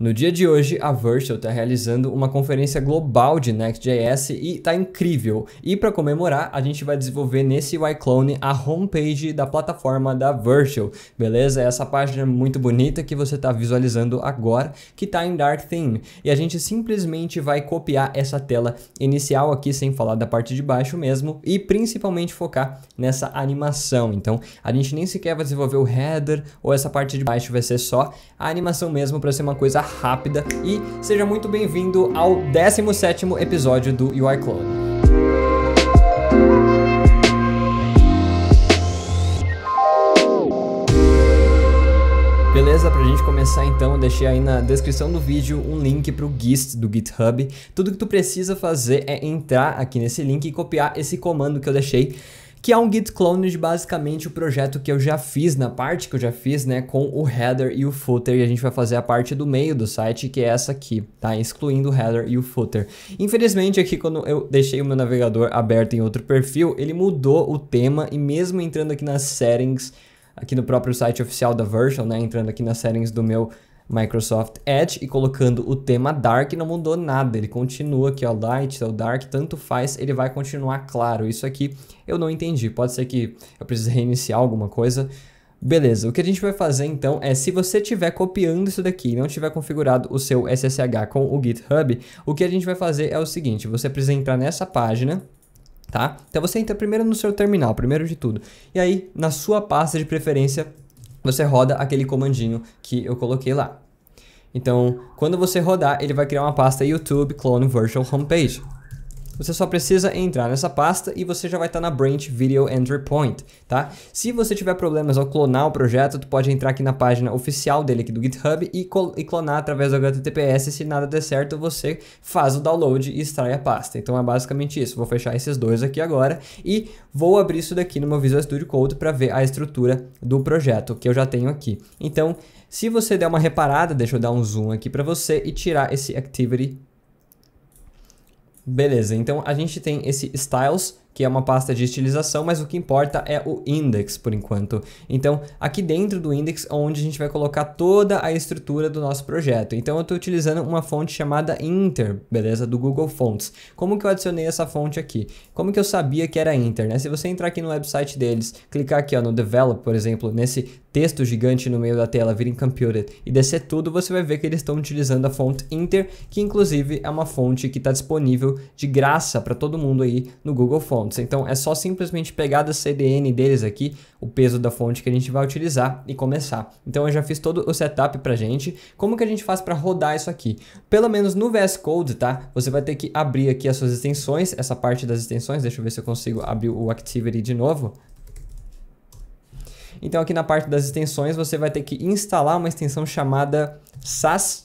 No dia de hoje, a Virtual está realizando uma conferência global de Next.js e está incrível. E para comemorar, a gente vai desenvolver nesse YClone a homepage da plataforma da Virtual, beleza? Essa página é muito bonita que você está visualizando agora, que está em Dark Theme. E a gente simplesmente vai copiar essa tela inicial aqui, sem falar da parte de baixo mesmo, e principalmente focar nessa animação. Então, a gente nem sequer vai desenvolver o header ou essa parte de baixo, vai ser só a animação mesmo para ser uma coisa rápida e seja muito bem-vindo ao 17º episódio do UI Clone. Beleza? Pra gente começar então, eu deixei aí na descrição do vídeo um link pro Gist do GitHub. Tudo que tu precisa fazer é entrar aqui nesse link e copiar esse comando que eu deixei que é um Git clone de basicamente o projeto que eu já fiz, na parte que eu já fiz, né, com o header e o footer, e a gente vai fazer a parte do meio do site, que é essa aqui, tá? Excluindo o header e o footer. Infelizmente, aqui quando eu deixei o meu navegador aberto em outro perfil, ele mudou o tema e mesmo entrando aqui nas settings, aqui no próprio site oficial da Version, né, entrando aqui nas settings do meu Microsoft Edge e colocando o tema Dark, não mudou nada. Ele continua aqui, ó, Light, é o Dark, tanto faz, ele vai continuar claro. Isso aqui eu não entendi. Pode ser que eu precise reiniciar alguma coisa. Beleza, o que a gente vai fazer então é, se você estiver copiando isso daqui e não tiver configurado o seu SSH com o GitHub, o que a gente vai fazer é o seguinte, você precisa entrar nessa página, tá? Então você entra primeiro no seu terminal, primeiro de tudo, e aí na sua pasta de preferência você roda aquele comandinho que eu coloquei lá. Então, quando você rodar, ele vai criar uma pasta YouTube Clone Virtual Homepage você só precisa entrar nessa pasta e você já vai estar tá na Branch Video Entry Point, tá? Se você tiver problemas ao clonar o projeto, tu pode entrar aqui na página oficial dele aqui do GitHub e, e clonar através do HTTPS. Se nada der certo, você faz o download e extrai a pasta. Então é basicamente isso. Vou fechar esses dois aqui agora e vou abrir isso daqui no meu Visual Studio Code para ver a estrutura do projeto que eu já tenho aqui. Então, se você der uma reparada, deixa eu dar um zoom aqui para você e tirar esse Activity Beleza, então a gente tem esse styles que é uma pasta de estilização, mas o que importa é o index por enquanto. Então, aqui dentro do index é onde a gente vai colocar toda a estrutura do nosso projeto. Então, eu estou utilizando uma fonte chamada Inter, beleza? Do Google Fonts. Como que eu adicionei essa fonte aqui? Como que eu sabia que era Inter, né? Se você entrar aqui no website deles, clicar aqui ó, no Develop, por exemplo, nesse texto gigante no meio da tela vir em computed e descer tudo, você vai ver que eles estão utilizando a fonte Inter, que inclusive é uma fonte que está disponível de graça para todo mundo aí no Google Fonts fontes. Então é só simplesmente pegar da CDN deles aqui o peso da fonte que a gente vai utilizar e começar. Então eu já fiz todo o setup pra gente. Como que a gente faz para rodar isso aqui? Pelo menos no VS Code, tá? Você vai ter que abrir aqui as suas extensões, essa parte das extensões. Deixa eu ver se eu consigo abrir o Activity de novo. Então aqui na parte das extensões você vai ter que instalar uma extensão chamada SAS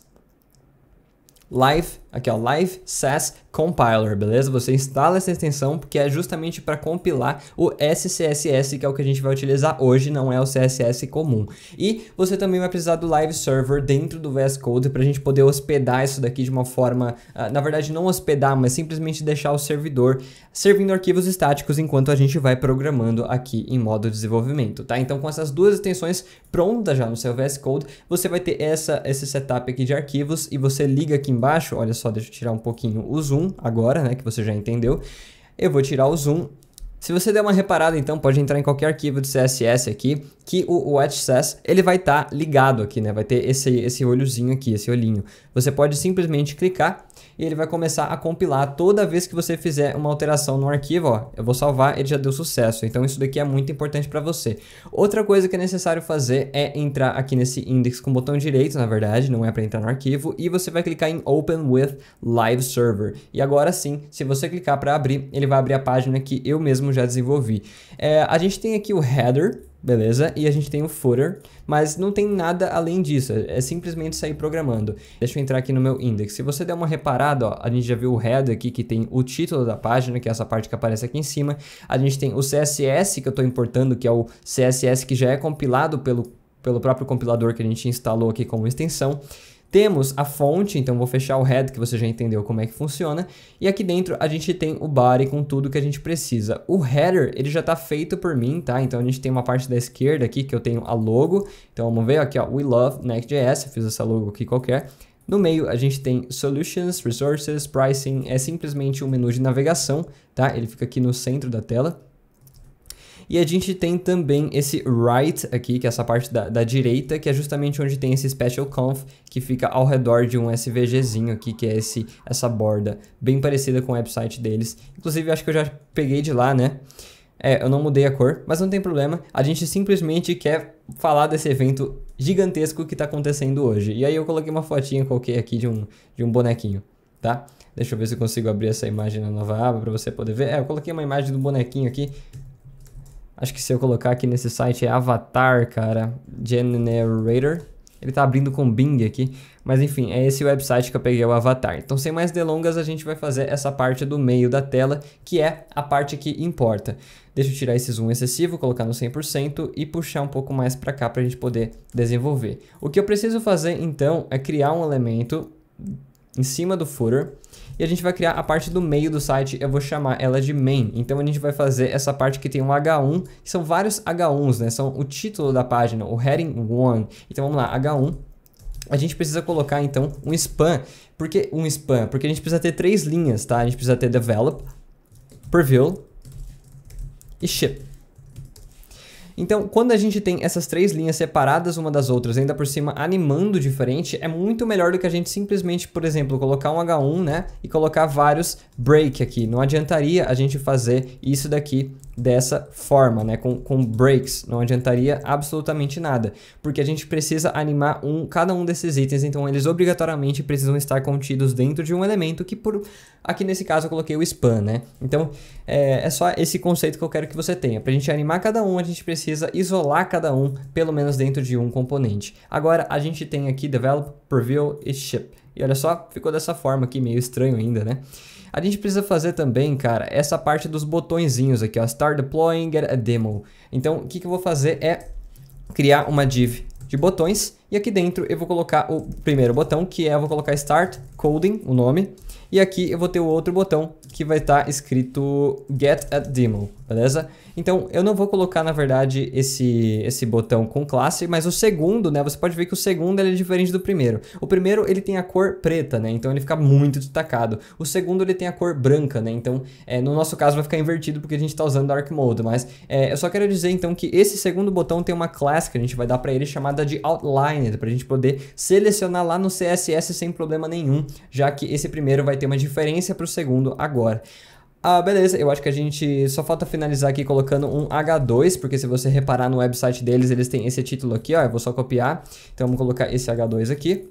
Live Aqui ó, Live SAS Compiler, beleza? Você instala essa extensão porque é justamente para compilar o SCSS, que é o que a gente vai utilizar hoje, não é o CSS comum. E você também vai precisar do Live Server dentro do VS Code para a gente poder hospedar isso daqui de uma forma, ah, na verdade não hospedar, mas simplesmente deixar o servidor servindo arquivos estáticos enquanto a gente vai programando aqui em modo desenvolvimento, tá? Então com essas duas extensões prontas já no seu VS Code, você vai ter essa, esse setup aqui de arquivos e você liga aqui embaixo, olha só, deixa eu tirar um pouquinho o zoom agora, né, que você já entendeu. Eu vou tirar o zoom. Se você der uma reparada, então, pode entrar em qualquer arquivo de CSS aqui, que o, o access, ele vai estar tá ligado aqui, né, vai ter esse, esse olhozinho aqui, esse olhinho. Você pode simplesmente clicar e ele vai começar a compilar toda vez que você fizer uma alteração no arquivo, ó, eu vou salvar, ele já deu sucesso, então isso daqui é muito importante para você. Outra coisa que é necessário fazer é entrar aqui nesse index com o botão direito, na verdade, não é para entrar no arquivo, e você vai clicar em Open with Live Server. E agora sim, se você clicar para abrir, ele vai abrir a página que eu mesmo já desenvolvi. É, a gente tem aqui o header, Beleza? E a gente tem o footer, mas não tem nada além disso, é simplesmente sair programando. Deixa eu entrar aqui no meu index. Se você der uma reparada, ó, a gente já viu o header aqui que tem o título da página, que é essa parte que aparece aqui em cima. A gente tem o CSS que eu estou importando, que é o CSS que já é compilado pelo, pelo próprio compilador que a gente instalou aqui como extensão. Temos a fonte, então vou fechar o head que você já entendeu como é que funciona. E aqui dentro a gente tem o body com tudo que a gente precisa. O header, ele já está feito por mim, tá? Então a gente tem uma parte da esquerda aqui que eu tenho a logo. Então vamos ver aqui, ó, we love Next.js, eu fiz essa logo aqui qualquer. No meio a gente tem Solutions, Resources, Pricing, é simplesmente um menu de navegação, tá? Ele fica aqui no centro da tela. E a gente tem também esse right aqui, que é essa parte da, da direita, que é justamente onde tem esse special conf, que fica ao redor de um SVGzinho aqui, que é esse, essa borda bem parecida com o website deles. Inclusive, acho que eu já peguei de lá, né? É, eu não mudei a cor, mas não tem problema. A gente simplesmente quer falar desse evento gigantesco que está acontecendo hoje. E aí eu coloquei uma fotinha qualquer aqui de um, de um bonequinho, tá? Deixa eu ver se eu consigo abrir essa imagem na nova aba para você poder ver. É, eu coloquei uma imagem do bonequinho aqui. Acho que se eu colocar aqui nesse site é Avatar, cara, Generator. Ele tá abrindo com Bing aqui, mas enfim, é esse website que eu peguei o avatar. Então, sem mais delongas, a gente vai fazer essa parte do meio da tela, que é a parte que importa. Deixa eu tirar esse zoom excessivo, colocar no 100% e puxar um pouco mais para cá para a gente poder desenvolver. O que eu preciso fazer, então, é criar um elemento em cima do footer e a gente vai criar a parte do meio do site, eu vou chamar ela de main. Então a gente vai fazer essa parte que tem um H1, que são vários H1s, né? São o título da página, o heading 1. Então vamos lá, H1. A gente precisa colocar então um span. Por que um span? Porque a gente precisa ter três linhas, tá? A gente precisa ter develop, preview e ship. Então, quando a gente tem essas três linhas separadas uma das outras, ainda por cima animando diferente, é muito melhor do que a gente simplesmente, por exemplo, colocar um H1, né, e colocar vários break aqui. Não adiantaria a gente fazer isso daqui dessa forma, né? com, com breaks, não adiantaria absolutamente nada, porque a gente precisa animar um, cada um desses itens, então eles obrigatoriamente precisam estar contidos dentro de um elemento que por aqui nesse caso eu coloquei o span, né? Então é, é só esse conceito que eu quero que você tenha. Para a gente animar cada um, a gente precisa isolar cada um, pelo menos dentro de um componente. Agora a gente tem aqui develop, preview e ship. E olha só, ficou dessa forma aqui, meio estranho ainda, né? A gente precisa fazer também, cara, essa parte dos botõezinhos aqui, ó. Start deploying, get a demo. Então, o que, que eu vou fazer é criar uma div de botões e aqui dentro eu vou colocar o primeiro botão, que é, eu vou colocar Start Coding, o nome. E aqui eu vou ter o outro botão que vai estar tá escrito Get at Demo, beleza? Então eu não vou colocar na verdade esse, esse botão com classe, mas o segundo, né? Você pode ver que o segundo ele é diferente do primeiro. O primeiro ele tem a cor preta, né? Então ele fica muito destacado. O segundo ele tem a cor branca, né? Então é, no nosso caso vai ficar invertido porque a gente está usando Dark Mode, mas é, eu só quero dizer então que esse segundo botão tem uma classe que a gente vai dar para ele chamada de Outline, para a gente poder selecionar lá no CSS sem problema nenhum, já que esse primeiro vai ter uma diferença para o segundo agora. Ah, beleza, eu acho que a gente só falta finalizar aqui colocando um H2, porque se você reparar no website deles, eles têm esse título aqui, ó, eu vou só copiar, então vamos colocar esse H2 aqui.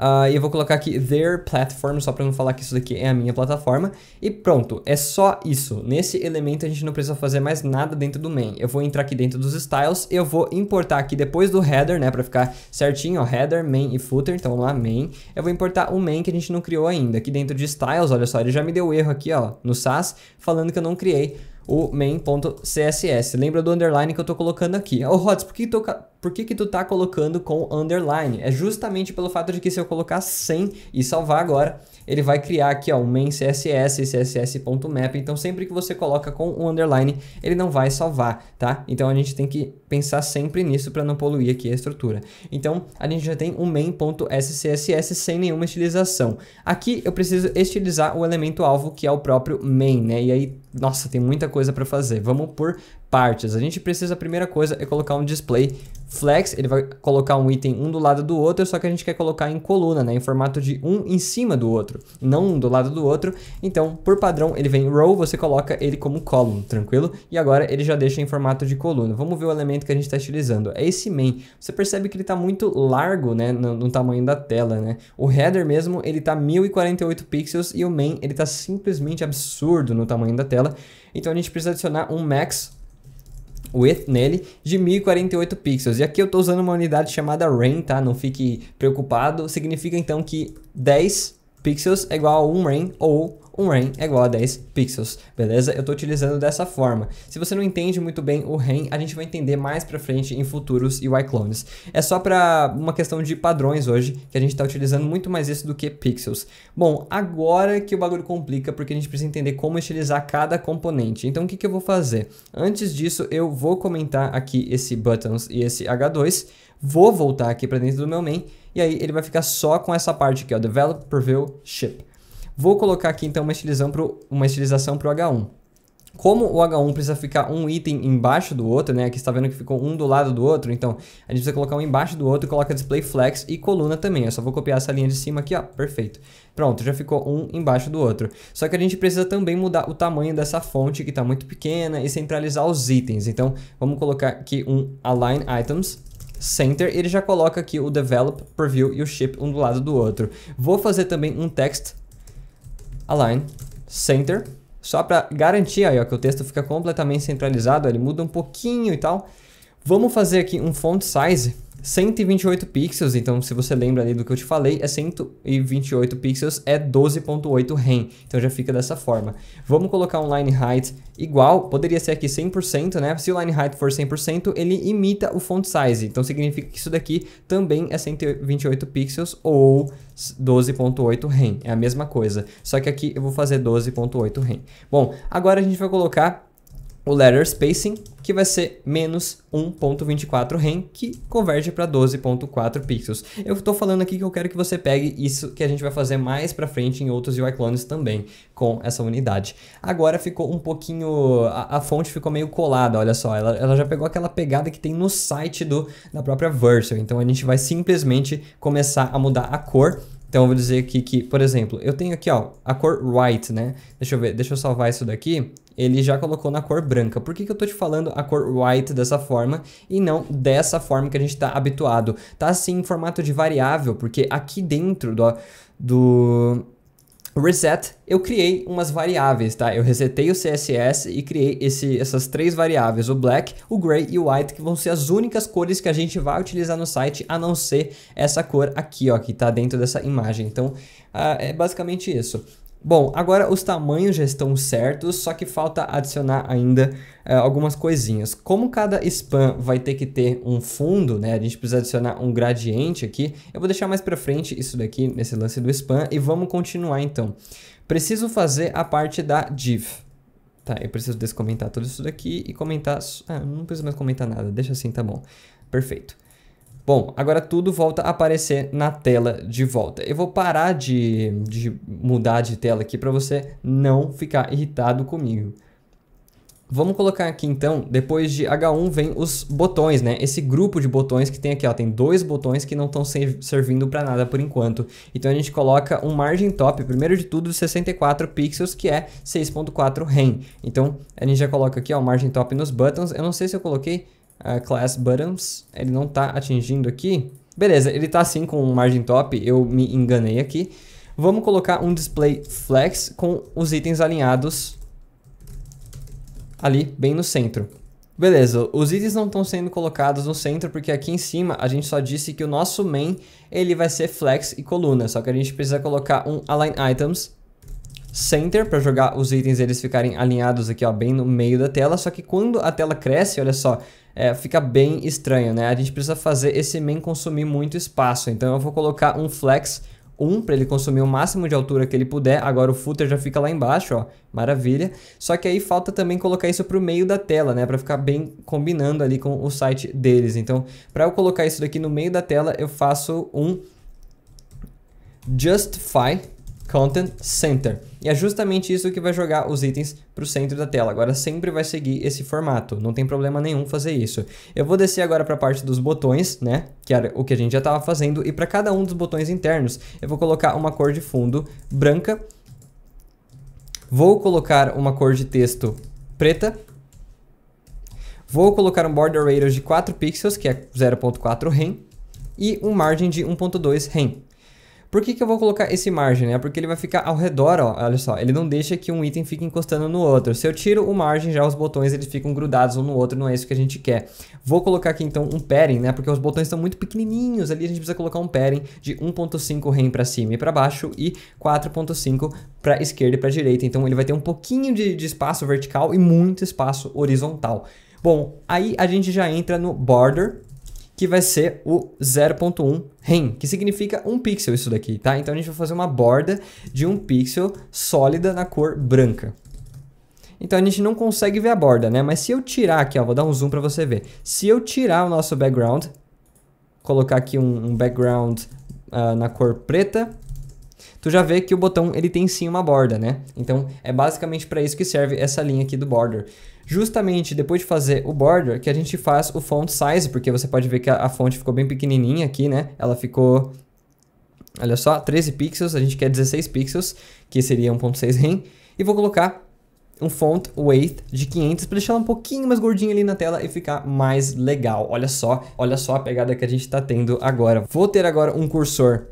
Uh, e eu vou colocar aqui their platform, só para não falar que isso daqui é a minha plataforma. E pronto, é só isso. Nesse elemento a gente não precisa fazer mais nada dentro do main. Eu vou entrar aqui dentro dos styles, eu vou importar aqui depois do header, né, para ficar certinho, ó, header, main e footer. Então lá, main. Eu vou importar o main que a gente não criou ainda. Aqui dentro de styles, olha só, ele já me deu erro aqui, ó, no SAS, falando que eu não criei o main.css. Lembra do underline que eu tô colocando aqui. Ô, oh, Rods, por, que, tu, por que, que tu tá colocando com underline? É justamente pelo fato de que se eu colocar sem e salvar agora, ele vai criar aqui ó, um main CSS, css.map. Então, sempre que você coloca com um underline, ele não vai salvar, tá? Então, a gente tem que pensar sempre nisso para não poluir aqui a estrutura. Então, a gente já tem um main.scss sem nenhuma estilização. Aqui, eu preciso estilizar o elemento alvo, que é o próprio main, né? E aí, nossa, tem muita coisa para fazer. Vamos por partes. A gente precisa, a primeira coisa, é colocar um display flex, ele vai colocar um item um do lado do outro, só que a gente quer colocar em coluna, né, em formato de um em cima do outro, não um do lado do outro. Então, por padrão, ele vem row, você coloca ele como column, tranquilo? E agora ele já deixa em formato de coluna. Vamos ver o elemento que a gente está utilizando. É esse main. Você percebe que ele está muito largo, né, no, no, tamanho da tela, né? O header mesmo, ele tá 1048 pixels e o main, ele está simplesmente absurdo no tamanho da tela. Então a gente precisa adicionar um max width nele de 1048 pixels. E aqui eu estou usando uma unidade chamada rain tá? Não fique preocupado. Significa então que 10 pixels é igual a 1 rain ou 1 rain é igual a 10 pixels, beleza? Eu estou utilizando dessa forma. Se você não entende muito bem o rain, a gente vai entender mais para frente em futuros UI clones. É só para uma questão de padrões hoje, que a gente está utilizando muito mais isso do que pixels. Bom, agora que o bagulho complica, porque a gente precisa entender como utilizar cada componente. Então o que, que eu vou fazer? Antes disso, eu vou comentar aqui esse buttons e esse H2, vou voltar aqui para dentro do meu main e aí ele vai ficar só com essa parte aqui, ó, Develop Preview Ship. Vou colocar aqui então uma estilização para uma estilização para o H1. Como o H1 precisa ficar um item embaixo do outro, né? Aqui está vendo que ficou um do lado do outro, então a gente precisa colocar um embaixo do outro, coloca display flex e coluna também. Eu só vou copiar essa linha de cima aqui, ó, perfeito. Pronto, já ficou um embaixo do outro. Só que a gente precisa também mudar o tamanho dessa fonte que está muito pequena e centralizar os itens. Então, vamos colocar aqui um align items center, ele já coloca aqui o develop, preview e o ship um do lado do outro. Vou fazer também um text align center, só para garantir aí, ó, que o texto fica completamente centralizado, ele muda um pouquinho e tal. Vamos fazer aqui um font size 128 pixels, então se você lembra ali do que eu te falei, é 128 pixels, é 12.8 REM, então já fica dessa forma. Vamos colocar um line height igual, poderia ser aqui 100%, né? Se o line height for 100%, ele imita o font size, então significa que isso daqui também é 128 pixels ou 12.8 REM, é a mesma coisa, só que aqui eu vou fazer 12.8 REM. Bom, agora a gente vai colocar o letter spacing, que vai ser menos 1.24 rem, que converte para 12.4 pixels. Eu estou falando aqui que eu quero que você pegue isso que a gente vai fazer mais para frente em outros UI clones também, com essa unidade. Agora ficou um pouquinho... A, a fonte ficou meio colada, olha só. Ela, ela, já pegou aquela pegada que tem no site do, da própria Vercel. Então a gente vai simplesmente começar a mudar a cor então eu vou dizer aqui que, por exemplo, eu tenho aqui ó, a cor white, né? Deixa eu ver, deixa eu salvar isso daqui ele já colocou na cor branca. Por que, que eu tô te falando a cor white dessa forma e não dessa forma que a gente está habituado? Tá assim em formato de variável, porque aqui dentro do, do reset eu criei umas variáveis, tá? Eu resetei o CSS e criei esse, essas três variáveis, o black, o gray e o white, que vão ser as únicas cores que a gente vai utilizar no site, a não ser essa cor aqui, ó, que tá dentro dessa imagem. Então, ah, é basicamente isso. Bom, agora os tamanhos já estão certos, só que falta adicionar ainda eh, algumas coisinhas. Como cada span vai ter que ter um fundo, né? A gente precisa adicionar um gradiente aqui. Eu vou deixar mais para frente isso daqui, nesse lance do span, e vamos continuar então. Preciso fazer a parte da div. Tá, eu preciso descomentar tudo isso daqui e comentar... Ah, não preciso mais comentar nada, deixa assim, tá bom. Perfeito. Bom, agora tudo volta a aparecer na tela de volta. Eu vou parar de, de mudar de tela aqui para você não ficar irritado comigo. Vamos colocar aqui então, depois de H1 vem os botões, né? Esse grupo de botões que tem aqui, ó, tem dois botões que não estão servindo para nada por enquanto. Então a gente coloca um margin top, primeiro de tudo 64 pixels, que é 6.4 REM. Então a gente já coloca aqui, ó, o margin top nos buttons. Eu não sei se eu coloquei uh, class buttons, ele não está atingindo aqui. Beleza, ele está assim com um margin top, eu me enganei aqui. Vamos colocar um display flex com os itens alinhados ali bem no centro. Beleza, os itens não estão sendo colocados no centro porque aqui em cima a gente só disse que o nosso main ele vai ser flex e coluna, só que a gente precisa colocar um align items center para jogar os itens eles ficarem alinhados aqui, ó, bem no meio da tela. Só que quando a tela cresce, olha só, é, fica bem estranho, né? A gente precisa fazer esse main consumir muito espaço. Então eu vou colocar um flex 1 para ele consumir o máximo de altura que ele puder. Agora o footer já fica lá embaixo, ó. Maravilha. Só que aí falta também colocar isso para o meio da tela, né? Para ficar bem combinando ali com o site deles. Então, para eu colocar isso daqui no meio da tela, eu faço um justify Content Center. E é justamente isso que vai jogar os itens para o centro da tela. Agora sempre vai seguir esse formato, não tem problema nenhum fazer isso. Eu vou descer agora para a parte dos botões, né, que era o que a gente já estava fazendo, e para cada um dos botões internos eu vou colocar uma cor de fundo branca, vou colocar uma cor de texto preta, vou colocar um border radius de 4 pixels, que é 0.4 REM, e um margem de 1.2 REM. Por que, que eu vou colocar esse margem? É Porque ele vai ficar ao redor, ó, olha só, ele não deixa que um item fique encostando no outro. Se eu tiro o margem, já os botões eles ficam grudados um no outro, não é isso que a gente quer. Vou colocar aqui então um padding, né? porque os botões estão muito pequenininhos ali, a gente precisa colocar um padding de 1.5 rem para cima e para baixo e 4.5 para esquerda e para direita. Então ele vai ter um pouquinho de, de espaço vertical e muito espaço horizontal. Bom, aí a gente já entra no border, que vai ser o 0.1 REM, que significa um pixel isso daqui, tá? Então a gente vai fazer uma borda de um pixel sólida na cor branca. Então a gente não consegue ver a borda, né? Mas se eu tirar aqui, ó, vou dar um zoom para você ver. Se eu tirar o nosso background, colocar aqui um, um background uh, na cor preta, tu já vê que o botão ele tem sim uma borda, né? Então é basicamente para isso que serve essa linha aqui do border justamente depois de fazer o border, que a gente faz o font size, porque você pode ver que a, a fonte ficou bem pequenininha aqui, né? Ela ficou, olha só, 13 pixels, a gente quer 16 pixels, que seria 1.6 rem, e vou colocar um font weight de 500 para deixar ela um pouquinho mais gordinha ali na tela e ficar mais legal. Olha só, olha só a pegada que a gente está tendo agora. Vou ter agora um cursor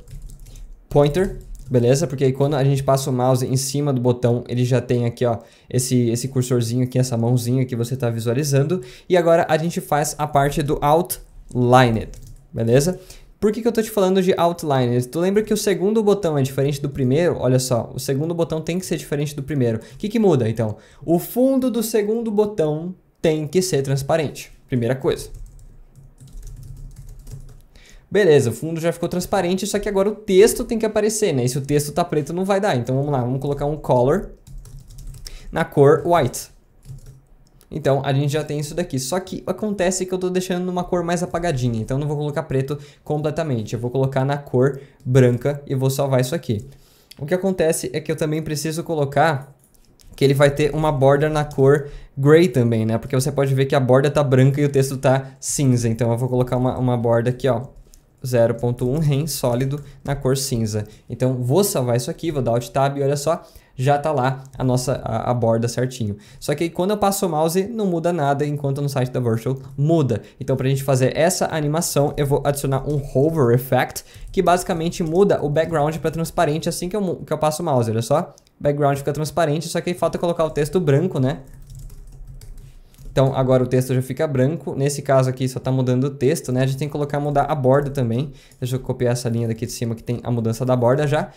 pointer beleza? Porque aí quando a gente passa o mouse em cima do botão, ele já tem aqui, ó, esse, esse cursorzinho aqui, essa mãozinha que você está visualizando. E agora a gente faz a parte do outline, beleza? Por que, que eu estou te falando de outline? Tu lembra que o segundo botão é diferente do primeiro? Olha só, o segundo botão tem que ser diferente do primeiro. O que, que muda, então? O fundo do segundo botão tem que ser transparente. Primeira coisa, Beleza, o fundo já ficou transparente, só que agora o texto tem que aparecer, né? E se o texto tá preto, não vai dar. Então vamos lá, vamos colocar um color na cor white. Então, a gente já tem isso daqui. Só que acontece que eu estou deixando numa cor mais apagadinha. Então, não vou colocar preto completamente. Eu vou colocar na cor branca e vou salvar isso aqui. O que acontece é que eu também preciso colocar que ele vai ter uma borda na cor gray também, né? Porque você pode ver que a borda tá branca e o texto tá cinza. Então, eu vou colocar uma, uma borda aqui, ó, 0.1 REM sólido na cor cinza. Então vou salvar isso aqui, vou dar Alt Tab e olha só, já está lá a nossa a, a, borda certinho. Só que quando eu passo o mouse não muda nada, enquanto no site da Virtual muda. Então para a gente fazer essa animação eu vou adicionar um Hover Effect, que basicamente muda o background para transparente assim que eu, que eu passo o mouse, olha só. Background fica transparente, só que aí falta colocar o texto branco, né? Então agora o texto já fica branco. Nesse caso aqui só está mudando o texto, né? A gente tem que colocar mudar a borda também. Deixa eu copiar essa linha daqui de cima que tem a mudança da borda já.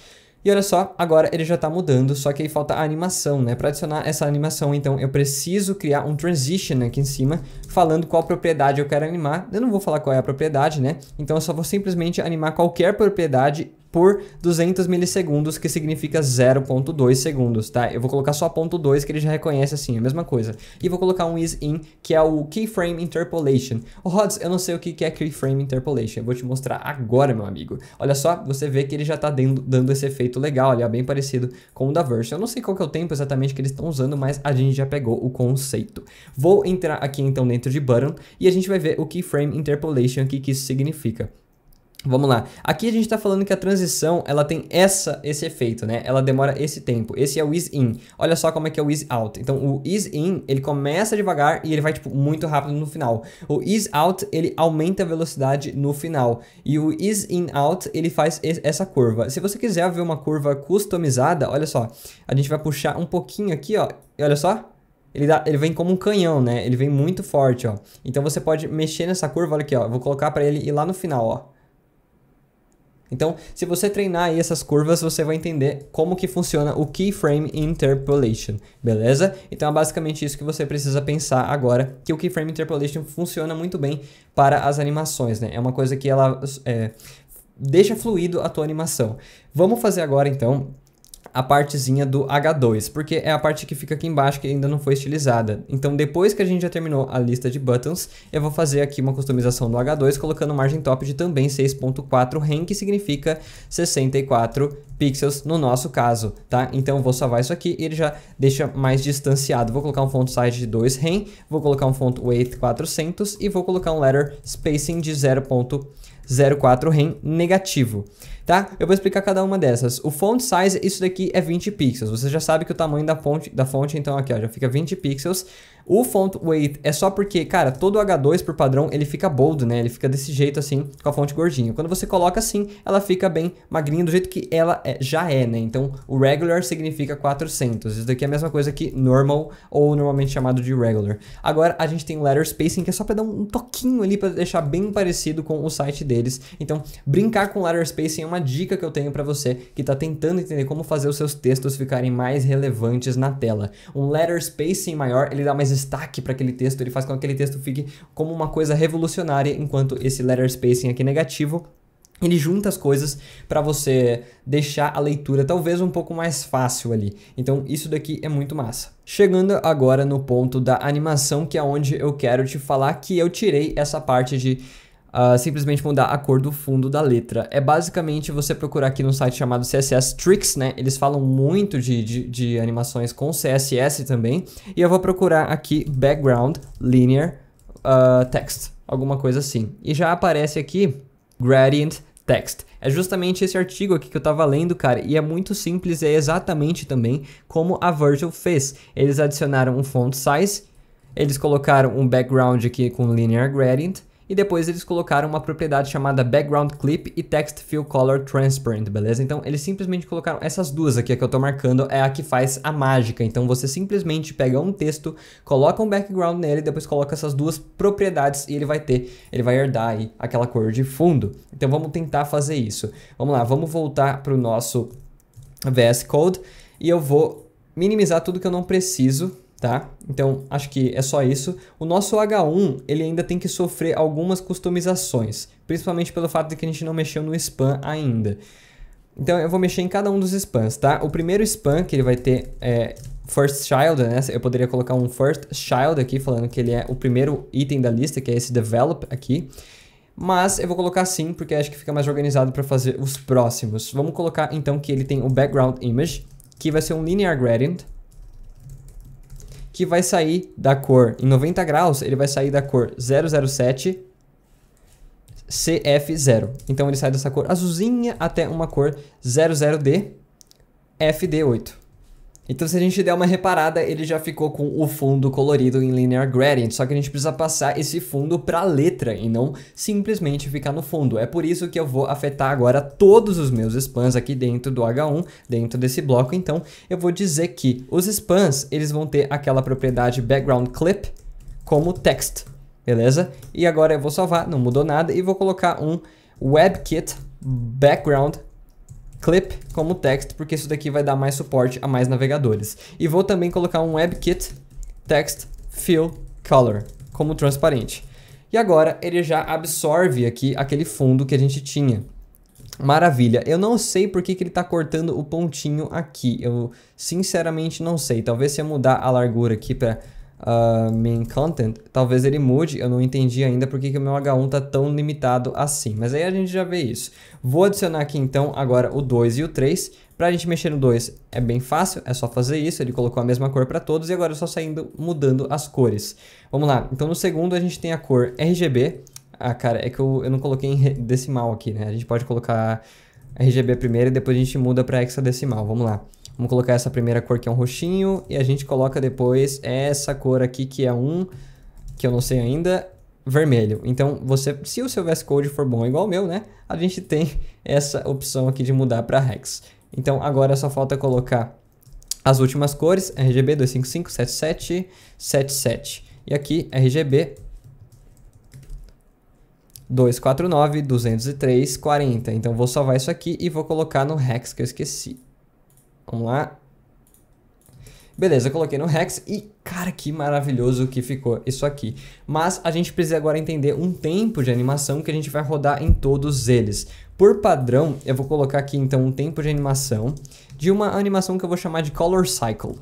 E olha só, agora ele já está mudando, só que aí falta a animação, né? Para adicionar essa animação, então, eu preciso criar um transition aqui em cima, falando qual propriedade eu quero animar. Eu não vou falar qual é a propriedade, né? Então, eu só vou simplesmente animar qualquer propriedade por 200 milissegundos, que significa 0.2 segundos, tá? Eu vou colocar só ponto .2 que ele já reconhece assim, a mesma coisa. E vou colocar um is in, que é o keyframe interpolation. O Rods, eu não sei o que é keyframe interpolation, eu vou te mostrar agora, meu amigo. Olha só, você vê que ele já tá dando, dando esse efeito legal, ele é bem parecido com o da Verse. Eu não sei qual que é o tempo exatamente que eles estão usando, mas a gente já pegou o conceito. Vou entrar aqui então dentro de button e a gente vai ver o keyframe interpolation, o que, que isso significa. Vamos lá. Aqui a gente está falando que a transição ela tem essa, esse efeito, né? Ela demora esse tempo. Esse é o is in. Olha só como é que é o is out. Então o is in ele começa devagar e ele vai tipo muito rápido no final. O is out ele aumenta a velocidade no final e o is in out ele faz essa curva. Se você quiser ver uma curva customizada, olha só, a gente vai puxar um pouquinho aqui, ó. E olha só, ele, dá, ele vem como um canhão, né? Ele vem muito forte, ó. Então você pode mexer nessa curva, olha aqui, ó. Eu vou colocar para ele ir lá no final, ó. Então, se você treinar aí essas curvas, você vai entender como que funciona o keyframe interpolation, beleza? Então é basicamente isso que você precisa pensar agora, que o keyframe interpolation funciona muito bem para as animações, né? É uma coisa que ela é, deixa fluido a tua animação. Vamos fazer agora, então, a partezinha do H2, porque é a parte que fica aqui embaixo que ainda não foi estilizada. Então depois que a gente já terminou a lista de buttons, eu vou fazer aqui uma customização do H2 colocando margem top de também 6.4 RAM, que significa 64 pixels no nosso caso, tá? Então eu vou salvar isso aqui e ele já deixa mais distanciado. Vou colocar um font size de 2 RAM, vou colocar um font weight 400 e vou colocar um letter spacing de 0.04 RAM negativo tá? Eu vou explicar cada uma dessas. O font size, isso daqui é 20 pixels. Você já sabe que o tamanho da fonte, da fonte então aqui ó, já fica 20 pixels. O font weight é só porque, cara, todo H2 por padrão ele fica bold, né? Ele fica desse jeito assim, com a fonte gordinha. Quando você coloca assim, ela fica bem magrinha do jeito que ela é, já é, né? Então, o regular significa 400. Isso daqui é a mesma coisa que normal ou normalmente chamado de regular. Agora a gente tem o letter spacing que é só para dar um toquinho ali para deixar bem parecido com o site deles. Então, brincar com letter spacing é uma dica que eu tenho para você que está tentando entender como fazer os seus textos ficarem mais relevantes na tela. Um letter spacing maior, ele dá mais destaque para aquele texto, ele faz com que aquele texto fique como uma coisa revolucionária, enquanto esse letter spacing aqui negativo ele junta as coisas para você deixar a leitura talvez um pouco mais fácil ali. Então isso daqui é muito massa. Chegando agora no ponto da animação, que é onde eu quero te falar que eu tirei essa parte de Uh, simplesmente mudar a cor do fundo da letra. É basicamente você procurar aqui no site chamado CSS Tricks, né? Eles falam muito de, de, de animações com CSS também. E eu vou procurar aqui Background Linear uh, Text, alguma coisa assim. E já aparece aqui Gradient Text. É justamente esse artigo aqui que eu tava lendo, cara, e é muito simples, é exatamente também como a Virgil fez. Eles adicionaram um font size, eles colocaram um background aqui com linear gradient, e depois eles colocaram uma propriedade chamada Background Clip e Text Fill Color Transparent, beleza? Então eles simplesmente colocaram essas duas aqui que eu tô marcando, é a que faz a mágica. Então você simplesmente pega um texto, coloca um background nele, depois coloca essas duas propriedades e ele vai ter, ele vai herdar aí aquela cor de fundo. Então vamos tentar fazer isso. Vamos lá, vamos voltar para o nosso VS Code e eu vou minimizar tudo que eu não preciso tá? Então, acho que é só isso. O nosso H1, ele ainda tem que sofrer algumas customizações, principalmente pelo fato de que a gente não mexeu no spam ainda. Então, eu vou mexer em cada um dos spams, tá? O primeiro spam que ele vai ter é first child, né? Eu poderia colocar um first child aqui, falando que ele é o primeiro item da lista, que é esse develop aqui. Mas eu vou colocar sim, porque acho que fica mais organizado para fazer os próximos. Vamos colocar então que ele tem o background image, que vai ser um linear gradient, que vai sair da cor em 90 graus, ele vai sair da cor 007 CF0. Então ele sai dessa cor azulzinha até uma cor 00D FD8. Então se a gente der uma reparada, ele já ficou com o fundo colorido em linear gradient, só que a gente precisa passar esse fundo para a letra e não simplesmente ficar no fundo. É por isso que eu vou afetar agora todos os meus spans aqui dentro do H1, dentro desse bloco. Então eu vou dizer que os spans, eles vão ter aquela propriedade background clip como text, beleza? E agora eu vou salvar, não mudou nada, e vou colocar um WebKit background clip como text, porque isso daqui vai dar mais suporte a mais navegadores. E vou também colocar um WebKit text fill color como transparente. E agora ele já absorve aqui aquele fundo que a gente tinha. Maravilha, eu não sei por que, que ele está cortando o pontinho aqui, eu sinceramente não sei, talvez se eu mudar a largura aqui para uh, main content, talvez ele mude, eu não entendi ainda porque que o meu H1 tá tão limitado assim, mas aí a gente já vê isso. Vou adicionar aqui então agora o 2 e o 3, para a gente mexer no 2 é bem fácil, é só fazer isso, ele colocou a mesma cor para todos e agora é só saindo mudando as cores. Vamos lá, então no segundo a gente tem a cor RGB, ah cara, é que eu, eu não coloquei em decimal aqui, né, a gente pode colocar RGB primeiro e depois a gente muda para hexadecimal, vamos lá. Vamos colocar essa primeira cor que é um roxinho e a gente coloca depois essa cor aqui que é um, que eu não sei ainda, vermelho. Então, você, se o seu VS Code for bom igual o meu, né? A gente tem essa opção aqui de mudar para hex. Então, agora só falta colocar as últimas cores, RGB 255, 77, 77. E aqui, RGB 249, 203, 40. Então, vou salvar isso aqui e vou colocar no hex que eu esqueci. Vamos lá. Beleza, eu coloquei no Rex e, cara, que maravilhoso que ficou isso aqui. Mas a gente precisa agora entender um tempo de animação que a gente vai rodar em todos eles. Por padrão, eu vou colocar aqui, então, um tempo de animação de uma animação que eu vou chamar de Color Cycle.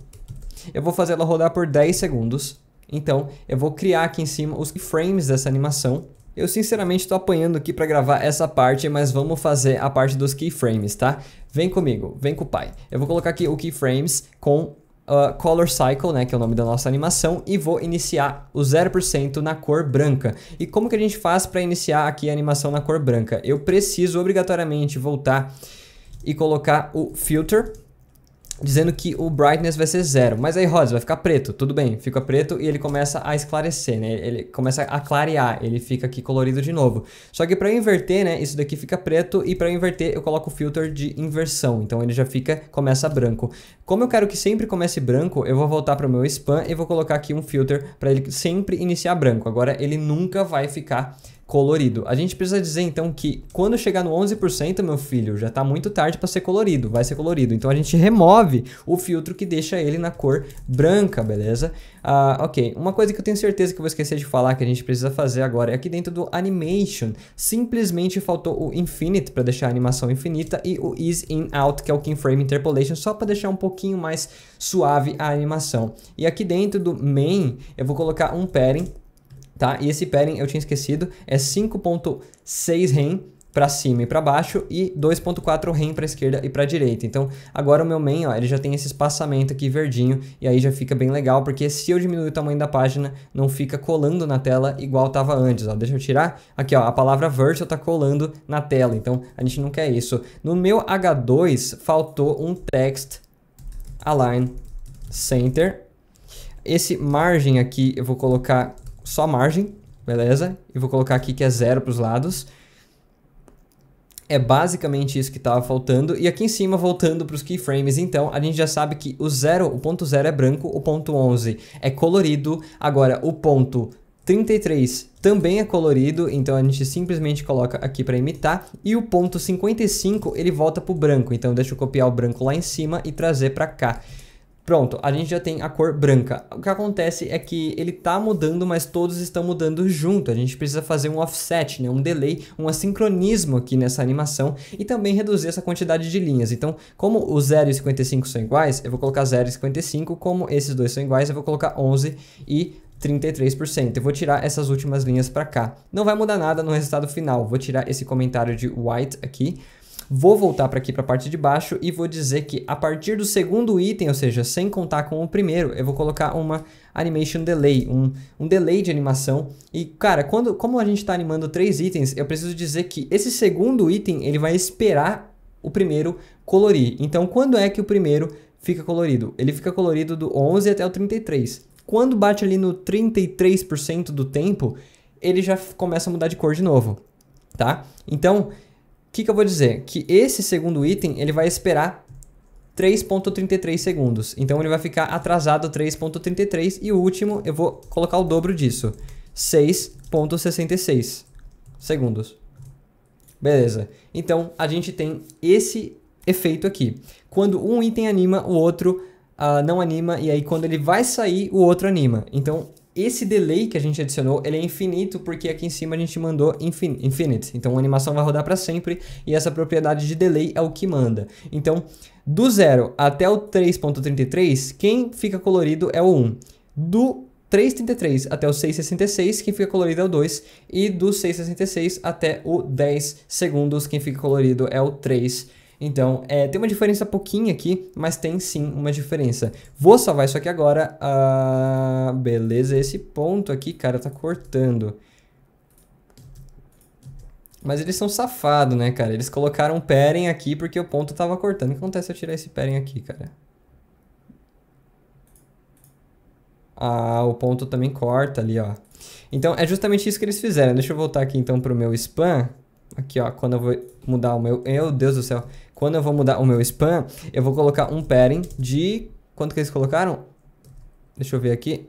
Eu vou fazer ela rodar por 10 segundos. Então, eu vou criar aqui em cima os frames dessa animação eu sinceramente estou apanhando aqui para gravar essa parte, mas vamos fazer a parte dos keyframes, tá? Vem comigo, vem com o pai. Eu vou colocar aqui o keyframes com Uh, color Cycle, né, que é o nome da nossa animação, e vou iniciar o 0% na cor branca. E como que a gente faz para iniciar aqui a animação na cor branca? Eu preciso obrigatoriamente voltar e colocar o Filter, dizendo que o brightness vai ser zero. Mas aí, Rods, vai ficar preto, tudo bem, fica preto e ele começa a esclarecer, né? Ele começa a clarear, ele fica aqui colorido de novo. Só que para inverter, né, isso daqui fica preto e para inverter eu coloco o filter de inversão, então ele já fica, começa branco. Como eu quero que sempre comece branco, eu vou voltar para o meu spam e vou colocar aqui um filter para ele sempre iniciar branco. Agora ele nunca vai ficar colorido. A gente precisa dizer então que quando chegar no 11%, meu filho, já está muito tarde para ser colorido, vai ser colorido. Então a gente remove o filtro que deixa ele na cor branca, beleza? Ah, ok, uma coisa que eu tenho certeza que eu vou esquecer de falar que a gente precisa fazer agora é aqui dentro do Animation, simplesmente faltou o Infinite para deixar a animação infinita e o Ease In Out, que é o Keyframe Interpolation, só para deixar um pouquinho mais suave a animação. E aqui dentro do Main, eu vou colocar um padding tá? E esse pairing eu tinha esquecido, é 5.6 REM para cima e para baixo e 2.4 REM para esquerda e para direita. Então, agora o meu main, ó, ele já tem esse espaçamento aqui verdinho e aí já fica bem legal, porque se eu diminuir o tamanho da página, não fica colando na tela igual tava antes, ó. Deixa eu tirar. Aqui, ó, a palavra virtual tá colando na tela. Então, a gente não quer isso. No meu H2 faltou um text align center. Esse margem aqui eu vou colocar só margem, beleza? E vou colocar aqui que é zero para os lados. É basicamente isso que estava faltando. E aqui em cima, voltando para os keyframes, então, a gente já sabe que o zero, o ponto zero é branco, o ponto 11 é colorido. Agora, o ponto 33 também é colorido, então a gente simplesmente coloca aqui para imitar. E o ponto 55, ele volta para o branco. Então, deixa eu copiar o branco lá em cima e trazer para cá. Pronto, a gente já tem a cor branca. O que acontece é que ele está mudando, mas todos estão mudando junto. A gente precisa fazer um offset, né? um delay, um assincronismo aqui nessa animação e também reduzir essa quantidade de linhas. Então, como o 0 e 55 são iguais, eu vou colocar 0 e 55. Como esses dois são iguais, eu vou colocar 11 e 33%. Eu vou tirar essas últimas linhas para cá. Não vai mudar nada no resultado final. Vou tirar esse comentário de white aqui. Vou voltar para aqui para a parte de baixo e vou dizer que a partir do segundo item, ou seja, sem contar com o primeiro, eu vou colocar uma animation delay, um, um delay de animação. E, cara, quando, como a gente está animando três itens, eu preciso dizer que esse segundo item, ele vai esperar o primeiro colorir. Então, quando é que o primeiro fica colorido? Ele fica colorido do 11 até o 33. Quando bate ali no 33% do tempo, ele já começa a mudar de cor de novo, tá? Então, que, que eu vou dizer? Que esse segundo item ele vai esperar 3.33 segundos. Então ele vai ficar atrasado 3.33 e o último eu vou colocar o dobro disso, 6.66 segundos. Beleza. Então a gente tem esse efeito aqui. Quando um item anima, o outro uh, não anima e aí quando ele vai sair, o outro anima. Então esse delay que a gente adicionou, ele é infinito porque aqui em cima a gente mandou infin infinite. Então a animação vai rodar para sempre e essa propriedade de delay é o que manda. Então, do 0 até o 3.33, quem fica colorido é o 1. Do 3,33 até o 6,66, quem fica colorido é o 2, e do 6,66 até o 10 segundos, quem fica colorido é o 3 então, é, tem uma diferença pouquinha aqui, mas tem sim uma diferença. Vou salvar isso aqui agora. Ah, beleza, esse ponto aqui, cara, tá cortando. Mas eles são safados, né, cara? Eles colocaram um perem aqui porque o ponto tava cortando. O que acontece se eu tirar esse perem aqui, cara? Ah, o ponto também corta ali, ó. Então, é justamente isso que eles fizeram. Deixa eu voltar aqui, então, pro meu spam. Aqui, ó, quando eu vou mudar o meu... Meu Deus do céu. Quando eu vou mudar o meu span, eu vou colocar um padding de... Quanto que eles colocaram? Deixa eu ver aqui.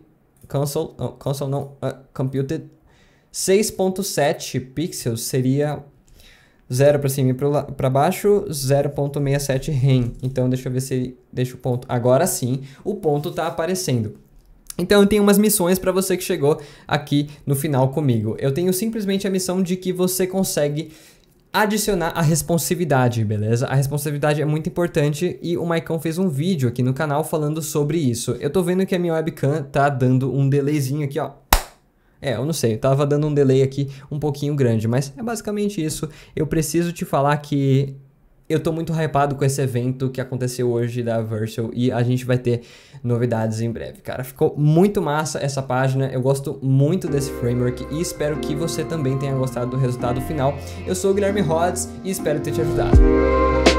Console, console não, uh, computed. 6.7 pixels seria 0 para cima e para baixo, 0.67 rem. Então deixa eu ver se deixa o ponto. Agora sim, o ponto está aparecendo. Então eu tenho umas missões para você que chegou aqui no final comigo. Eu tenho simplesmente a missão de que você consegue adicionar a responsividade, beleza? A responsividade é muito importante e o Maicon fez um vídeo aqui no canal falando sobre isso. Eu tô vendo que a minha webcam tá dando um delayzinho aqui, ó. É, eu não sei, eu tava dando um delay aqui um pouquinho grande, mas é basicamente isso. Eu preciso te falar que eu tô muito hypado com esse evento que aconteceu hoje da Versal e a gente vai ter novidades em breve, cara. Ficou muito massa essa página, eu gosto muito desse framework e espero que você também tenha gostado do resultado final. Eu sou o Guilherme Rods e espero ter te ajudado.